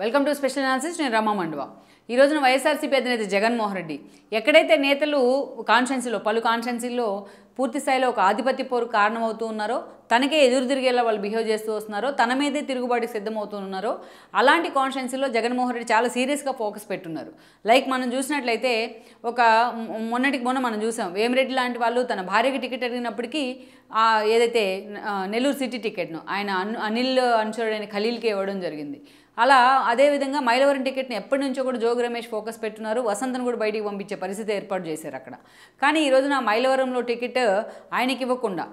welcome to special analysis నేను రమా మండువా ఈ రోజున వైఎస్ఆర్సీపీ అధినేత జగన్మోహన్ రెడ్డి ఎక్కడైతే నేతలు కాన్ఫరెన్సీలో పలు కాన్ఫరెన్సీల్లో పూర్తి స్థాయిలో ఒక ఆధిపత్య పోరు కారణమవుతూ ఉన్నారో తనకే ఎదురు తిరిగేలా వాళ్ళు బిహేవ్ చేస్తూ వస్తున్నారో తన మీదే తిరుగుబాటుకి సిద్ధమవుతున్నారో అలాంటి కాన్స్టిట్యున్సీలో జగన్మోహన్ రెడ్డి చాలా సీరియస్గా ఫోకస్ పెట్టున్నారు లైక్ మనం చూసినట్లయితే ఒక మొన్నటికి మొన్న మనం చూసాం వేమిరెడ్డి లాంటి వాళ్ళు తన భార్యకి టికెట్ అడిగినప్పటికీ ఏదైతే నెల్లూరు సిటీ టికెట్ను ఆయన అనిల్ అనుచరుడైన ఖలీల్కి ఇవ్వడం జరిగింది అలా అదేవిధంగా మైలవరం టికెట్ని ఎప్పటి నుంచో కూడా జోగి రమేష్ ఫోకస్ పెట్టున్నారు వసంతను కూడా బయటికి పంపించే పరిస్థితి ఏర్పాటు చేశారు అక్కడ కానీ ఈరోజున మైలవరంలో టికెట్ ఆయనకి ఇవ్వకుండా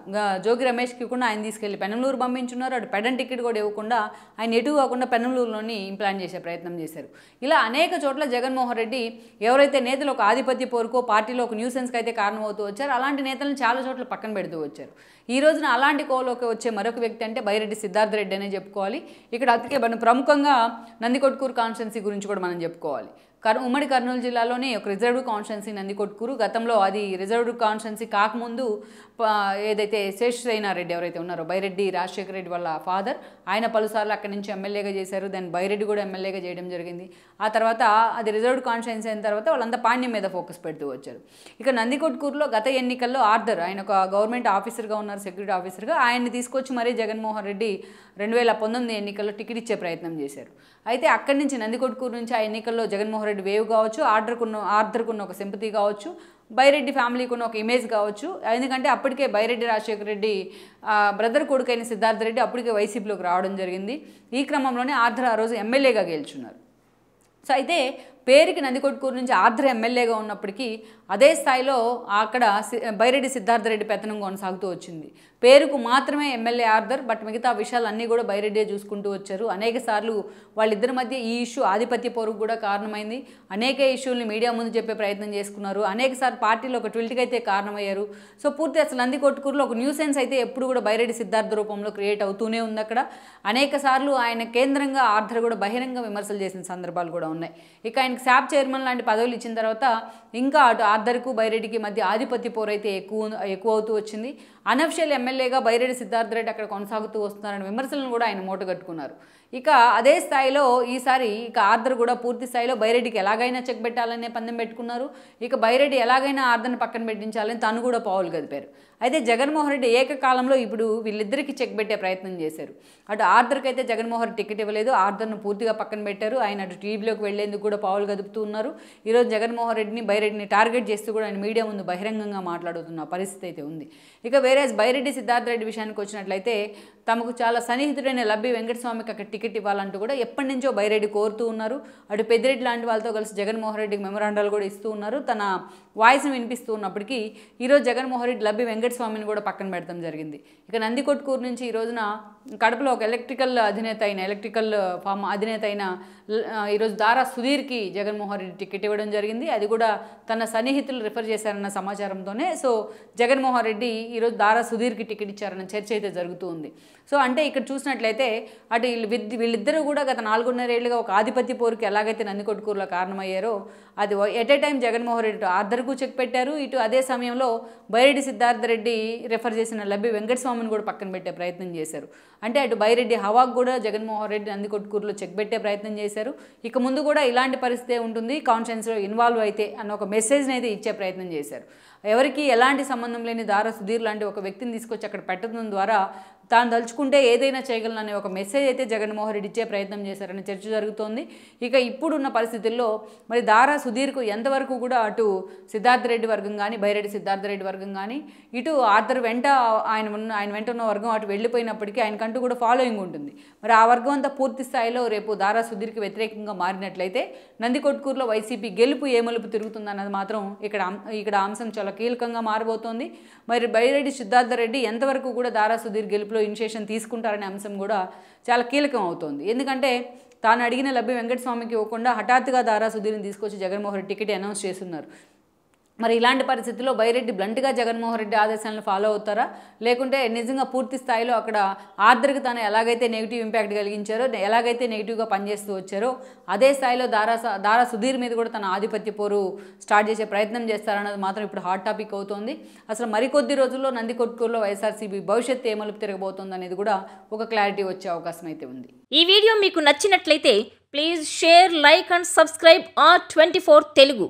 జోగి రమేష్కి ఇవ్వకుండా ఆయన తీసుకెళ్ళి పెనంలూరు పంపించున్నారు అటు పెడన్ టికెట్ కూడా ఇవ్వకుండా ఆయన ఎటు కాకుండా పెనంలూరులోని ఇంప్లాంట్ చేసే ప్రయత్నం చేశారు ఇలా అనేక చోట్ల జగన్మోహన్ రెడ్డి ఎవరైతే నేతలు ఒక ఆధిపత్య పోరుకో పార్టీలో ఒక న్యూసెన్స్కి అయితే కారణమవుతూ వచ్చారు అలాంటి నేతలను చాలా చోట్ల పక్కన పెడుతూ వచ్చారు ఈ రోజున అలాంటి కోలోకి వచ్చే మరొక వ్యక్తి అంటే బైరెడ్డి సిద్ధార్థ రెడ్డి అనే చెప్పుకోవాలి ఇక్కడ అతికే మనం ప్రముఖంగా నందికొట్కూరు కాన్స్టిట్యున్సీ గురించి కూడా మనం చెప్పుకోవాలి కర్ ఉమ్మడి కర్నూలు జిల్లాలోనే ఒక రిజర్వ్డ్ కాన్స్టెన్సీ కొట్టుకురు గతంలో అది రిజర్వ్డ్ కాన్స్టెన్సీ కాకముందు ఏదైతే శేషసైనారెడ్డి ఎవరైతే ఉన్నారో బైరెడ్డి రాజశేఖర రెడ్డి వాళ్ళ ఫాదర్ ఆయన పలుసార్లు అక్కడి నుంచి ఎమ్మెల్యేగా చేశారు దెన్ బైరెడ్డి కూడా ఎమ్మెల్యేగా చేయడం జరిగింది ఆ తర్వాత అది రిజర్వ్డ్ కాన్స్టెన్సీ అయిన తర్వాత వాళ్ళంతా పాణ్యం మీద ఫోకస్ పెడుతూ వచ్చారు ఇక నందికొట్కూరులో గత ఎన్నికల్లో ఆర్థర్ ఆయన ఒక గవర్నమెంట్ ఆఫీసర్గా ఉన్నారు సెక్యూరిటీ ఆఫీసర్గా ఆయన్ని తీసుకొచ్చి మరీ జగన్మోహన్ రెడ్డి రెండు వేల పంతొమ్మిది ఎన్నికల్లో టికెట్ ఇచ్చే ప్రయత్నం చేశారు అయితే అక్కడి నుంచి నందికొట్కూరు నుంచి ఆ ఎన్నికల్లో జగన్మోహన్ రెడ్డి వేవ్ కావచ్చు ఆర్డర్కున్న ఉన్న ఒక సింపతి కావచ్చు బైరెడ్డి ఫ్యామిలీకి ఉన్న ఒక ఇమేజ్ కావచ్చు ఎందుకంటే అప్పటికే బైరెడ్డి రాజశేఖర రెడ్డి బ్రదర్ కొడుకైన సిద్ధార్థ రెడ్డి అప్పటికే వైసీపీలోకి రావడం జరిగింది ఈ క్రమంలోనే ఆర్ధర్ ఆ రోజు ఎమ్మెల్యేగా గెలుచున్నారు సో అయితే పేరుకి నందికొట్కూరు నుంచి ఆర్ద్ర ఎమ్మెల్యేగా ఉన్నప్పటికీ అదే స్థాయిలో అక్కడ బైరెడ్డి సిద్ధార్థరెడ్డి పెత్తనం కొనసాగుతూ వచ్చింది పేరుకు మాత్రమే ఎమ్మెల్యే ఆర్దర్ బట్ మిగతా విషయాలన్నీ కూడా బైరెడ్డే చూసుకుంటూ వచ్చారు అనేక సార్లు వాళ్ళిద్దరి మధ్య ఈ ఇష్యూ ఆధిపత్య పోరుకు కూడా కారణమైంది అనేక ఇష్యూల్ని మీడియా ముందు చెప్పే ప్రయత్నం చేసుకున్నారు అనేక సార్లు పార్టీలో ఒక ట్విల్ట్కి అయితే కారణమయ్యారు సో పూర్తి అసలు నందికొట్కూరులో ఒక న్యూసెన్స్ అయితే ఎప్పుడు కూడా బైరెడ్డి సిద్ధార్థ రూపంలో క్రియేట్ అవుతూనే ఉంది అక్కడ అనేక సార్లు ఆయన కేంద్రంగా ఆర్థర్ కూడా బహిరంగ విమర్శలు చేసిన సందర్భాలు కూడా ఉన్నాయి ఇక ఆయనకు శాప్ చైర్మన్ లాంటి పదవులు ఇచ్చిన తర్వాత ఇంకా అటు ఆర్దర్కు బైరెడ్డికి మధ్య ఆధిపత్య పోరైతే ఎక్కువ ఎక్కువ అవుతూ వచ్చింది అనఫిషియల్ ఎమ్మెల్యేగా బైరెడ్డి సిద్ధార్థ రెడ్డి అక్కడ కొనసాగుతూ వస్తున్నారని విమర్శలను కూడా ఆయన కట్టుకున్నారు ఇక అదే స్థాయిలో ఈసారి ఇక ఆర్దర్ కూడా పూర్తి స్థాయిలో బైరెడ్డికి ఎలాగైనా చెక్ పెట్టాలనే పందెం పెట్టుకున్నారు ఇక బైరెడ్డి ఎలాగైనా ఆర్దర్ని పక్కన పెట్టించాలని తను కూడా పావులు గదిపారు అయితే జగన్మోహన్ రెడ్డి ఏకకాలంలో ఇప్పుడు వీళ్ళిద్దరికీ చెక్ పెట్టే ప్రయత్నం చేశారు అటు ఆర్దర్కి అయితే జగన్మోహన్ రెడ్డి టికెట్ ఇవ్వలేదు ఆర్దర్ను పూర్తిగా పక్కన పెట్టారు ఆయన అటు టీవీలోకి వెళ్లేందుకు కూడా పావులు గదుపుతూ ఉన్నారు ఈరోజు జగన్మోహన్ రెడ్డిని బైరెడ్డిని టార్గెట్ చేస్తూ కూడా ఆయన మీడియా ముందు బహిరంగంగా మాట్లాడుతున్న పరిస్థితి అయితే ఉంది ఇక వేరే బైరెడ్డి సిద్ధార్థ రెడ్డి విషయానికి వచ్చినట్లయితే తమకు చాలా సన్నిహితుడైన లబ్బి వెంకటస్వామికి అక్కడ టికెట్ ఇవ్వాలంటూ కూడా ఎప్పటి నుంచో బైరెడ్డి కోరుతూ ఉన్నారు అటు పెద్దిరెడ్డి లాంటి వాళ్ళతో కలిసి జగన్మోహన్ రెడ్డికి మెమరాండాలు కూడా ఇస్తూ ఉన్నారు తన వాయిస్ను వినిపిస్తూ ఉన్నప్పటికీ ఈరోజు జగన్మోహన్ రెడ్డి లబ్బి వెంకటస్వామిని కూడా పక్కన పెడతాం జరిగింది ఇక నందికొట్కూరు నుంచి ఈ రోజున కడపలో ఒక ఎలక్ట్రికల్ అధినేత అయిన ఎలక్ట్రికల్ ఫామ్ అధినేత అయిన ఈరోజు దారా సుధీర్కి జగన్మోహన్ రెడ్డి టికెట్ ఇవ్వడం జరిగింది అది కూడా తన సన్నిహితులు రిఫర్ చేశారన్న సమాచారంతోనే సో జగన్మోహన్ రెడ్డి ఈరోజు దారా సుధీర్కి టికెట్ ఇచ్చారన్న చర్చ అయితే జరుగుతూ ఉంది సో అంటే ఇక్కడ చూసినట్లయితే అటు వీళ్ళు వీళ్ళిద్దరూ కూడా గత ఏళ్ళుగా ఒక ఆధిపత్య పోరుకి ఎలాగైతే నందికొట్కూరులో కారణమయ్యారో అది at a time Jaganmohan Reddy ఆర్ధర్కు చెక్ పెట్టారు ఇటు అదే సమయంలో బైరెడ్డి సిద్ధార్థ రెడ్డి రిఫర్ చేసిన లబ్బి వెంకటస్వామిని కూడా పక్కన పెట్టే ప్రయత్నం చేశారు అంటే అటు బైరెడ్డి హవాకు కూడా జగన్మోహన్ రెడ్డి నందికొట్కూరులో చెక్ పెట్టే ప్రయత్నం చేశారు ఇక ముందు కూడా ఇలాంటి పరిస్థితే ఉంటుంది కాన్ఫరెన్స్లో ఇన్వాల్వ్ అయితే అన్న ఒక మెసేజ్ని అయితే ఇచ్చే ప్రయత్నం చేశారు ఎవరికి ఎలాంటి సంబంధం లేని దార సుధీర్ లాంటి ఒక వ్యక్తిని తీసుకొచ్చి అక్కడ పెట్టడం ద్వారా తాను తలుచుకుంటే ఏదైనా చేయగలననే ఒక మెసేజ్ అయితే జగన్మోహన్ రెడ్డి ఇచ్చే ప్రయత్నం చేశారని చర్చ జరుగుతోంది ఇక ఇప్పుడున్న పరిస్థితుల్లో మరి దారా సుధీర్కు ఎంతవరకు కూడా అటు సిద్ధార్థ రెడ్డి వర్గం కానీ బైరెడ్డి సిద్ధార్థ రెడ్డి వర్గం కానీ ఇటు ఆర్థర్ వెంట ఆయన ఉన్న ఆయన వెంట ఉన్న వర్గం అటు వెళ్ళిపోయినప్పటికీ ఆయనకంటూ కూడా ఫాలోయింగ్ ఉంటుంది మరి ఆ వర్గం అంతా పూర్తి స్థాయిలో రేపు దారా సుధీర్కి వ్యతిరేకంగా మారినట్లయితే నందికొట్కూరులో వైసీపీ గెలుపు ఏ మలుపు తిరుగుతుందన్నది మాత్రం ఇక్కడ ఇక్కడ అంశం చాలా కీలకంగా మారబోతోంది మరి బైరెడ్డి సిద్ధార్థ రెడ్డి ఎంతవరకు కూడా దారా సుధీర్ గెలుపులో విషయంలో ఇనిషియేషన్ తీసుకుంటారనే అంశం కూడా చాలా కీలకం అవుతోంది ఎందుకంటే తాను అడిగిన లబ్ధి వెంకటస్వామికి ఇవ్వకుండా హఠాత్తుగా దారా సుధీర్ని తీసుకొచ్చి జగన్మోహన్ రెడ్డి టికెట్ అనౌన్స్ చేస్తున్నారు మరి ఇలాంటి పరిస్థితుల్లో బైరెడ్డి బ్లంట్గా జగన్మోహన్ రెడ్డి ఆదేశాలను ఫాలో అవుతారా లేకుంటే నిజంగా పూర్తి స్థాయిలో అక్కడ ఆర్థిక తాను ఎలాగైతే నెగిటివ్ ఇంపాక్ట్ కలిగించారో ఎలాగైతే నెగిటివ్గా పనిచేస్తూ వచ్చారో అదే స్థాయిలో దారా దారా సుధీర్ మీద కూడా తన ఆధిపత్య పోరు స్టార్ట్ చేసే ప్రయత్నం చేస్తారన్నది మాత్రం ఇప్పుడు హాట్ టాపిక్ అవుతోంది అసలు మరికొద్ది రోజుల్లో నందికొట్కూరులో వైఎస్ఆర్సీబీ భవిష్యత్తు ఏమలుపు తిరగబోతోంది అనేది కూడా ఒక క్లారిటీ వచ్చే అవకాశం అయితే ఉంది ఈ వీడియో మీకు నచ్చినట్లయితే please share like and subscribe R twenty four Telugu